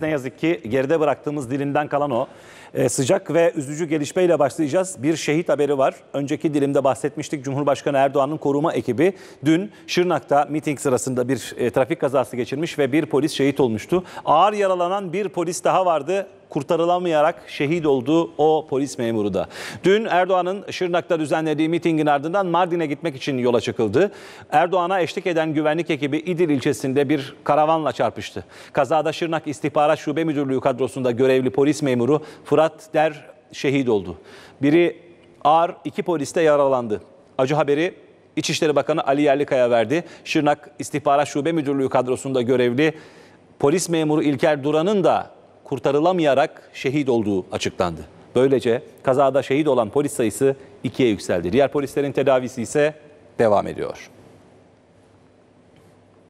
Ne yazık ki geride bıraktığımız dilinden kalan o. Ee, sıcak ve üzücü gelişmeyle başlayacağız. Bir şehit haberi var. Önceki dilimde bahsetmiştik. Cumhurbaşkanı Erdoğan'ın koruma ekibi dün Şırnak'ta miting sırasında bir e, trafik kazası geçirmiş ve bir polis şehit olmuştu. Ağır yaralanan bir polis daha vardı kurtarılamayarak şehit oldu o polis memuru da. Dün Erdoğan'ın Şırnak'ta düzenlediği mitingin ardından Mardin'e gitmek için yola çıkıldı. Erdoğan'a eşlik eden güvenlik ekibi İdil ilçesinde bir karavanla çarpıştı. Kazada Şırnak İstihbarat Şube Müdürlüğü kadrosunda görevli polis memuru Fırat Der şehit oldu. Biri ağır, iki polis de yaralandı. Acı haberi İçişleri Bakanı Ali Yerlikaya verdi. Şırnak İstihbarat Şube Müdürlüğü kadrosunda görevli polis memuru İlker Duran'ın da kurtarılamayarak şehit olduğu açıklandı. Böylece kazada şehit olan polis sayısı ikiye yükseldi. Diğer polislerin tedavisi ise devam ediyor.